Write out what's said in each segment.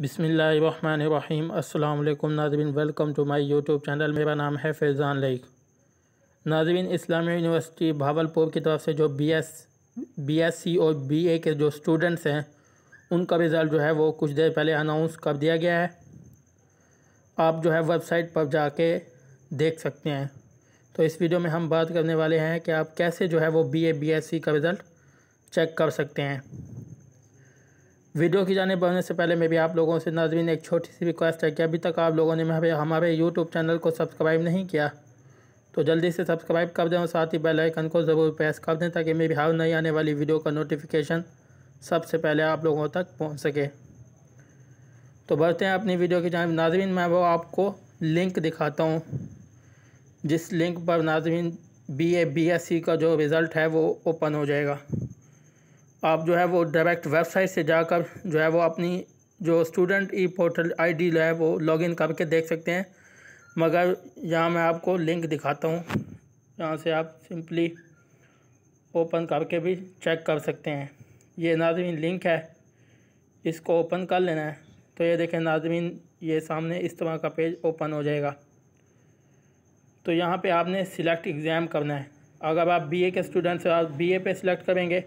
बिसमीम् अल्लाम नाजबिन welcome to my YouTube channel मेरा नाम है फैज़ान लईक नाजबिन इस्लामी यूनिवर्सिटी भावलपुर की तरफ से जो B S B S C और बी ए के जो स्टूडेंट्स हैं उनका रिज़ल्ट जो है वो कुछ देर पहले अनाउंस कर दिया गया है आप जो है वेबसाइट पर जाके देख सकते हैं तो इस वीडियो में हम बात करने वाले हैं कि आप कैसे जो है वो B A B S C का रिज़ल्ट चेक कर सकते हैं वीडियो की जाने बढ़ने से पहले मैं भी आप लोगों से नाजरीन एक छोटी सी रिक्वेस्ट है कि अभी तक आप लोगों ने हमारे हमारे यूट्यूब चैनल को सब्सक्राइब नहीं किया तो जल्दी से सब्सक्राइब कर दें और साथ ही बेल आइकन को ज़रूर प्रेस कर दें ताकि मेरी हर नई आने वाली वीडियो का नोटिफिकेशन सबसे पहले आप लोगों तक पहुँच सके तो बढ़ते हैं अपनी वीडियो की जानब नाजरीन मैं वो आपको लिंक दिखाता हूँ जिस लिंक पर नाजरीन B A B S C का जो रिज़ल्ट है वो ओपन हो जाएगा आप जो है वो डायरेक्ट वेबसाइट से जाकर जो है वो अपनी जो स्टूडेंट ई पोर्टल आईडी जो है वो लॉगिन करके देख सकते हैं मगर यहाँ मैं आपको लिंक दिखाता हूँ यहाँ से आप सिंपली ओपन करके भी चेक कर सकते हैं ये नाजमिन लिंक है इसको ओपन कर लेना है तो ये देखें नाजमिन ये सामने इस तरह का पेज ओपन हो जाएगा तो यहाँ पे आपने सिलेक्ट एग्ज़ाम करना है अगर आप बीए के स्टूडेंट्स आप बीए पे सिलेक्ट करेंगे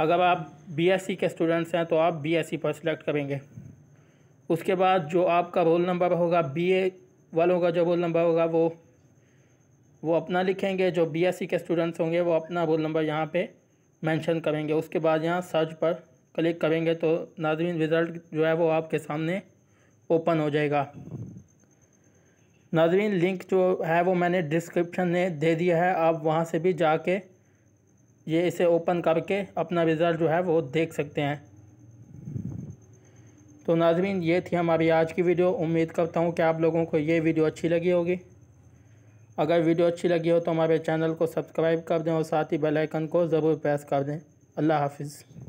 अगर आप बीएससी के स्टूडेंट्स हैं तो आप बीएससी पर सिलेक्ट करेंगे उसके बाद जो आपका रोल नंबर होगा बीए वालों का जो रोल नंबर होगा वो वो अपना लिखेंगे जो बीएससी के स्टूडेंट्स होंगे वो अपना रोल नंबर यहाँ पे मेंशन करेंगे उसके बाद यहाँ सर्च पर क्लिक करेंगे तो नाजमिन रिज़ल्ट जो है वो आपके सामने ओपन हो जाएगा नाजमिन लिंक जो है वो मैंने डिस्क्रिप्शन में दे दिया है आप वहाँ से भी जाके ये इसे ओपन करके अपना रिज़ल्ट जो है वो देख सकते हैं तो नाजमीन ये थी हमारी आज की वीडियो उम्मीद करता हूँ कि आप लोगों को ये वीडियो अच्छी लगी होगी अगर वीडियो अच्छी लगी हो तो हमारे चैनल को सब्सक्राइब कर दें और साथ ही बेल आइकन को ज़रूर प्रेस कर दें अल्लाह हाफिज़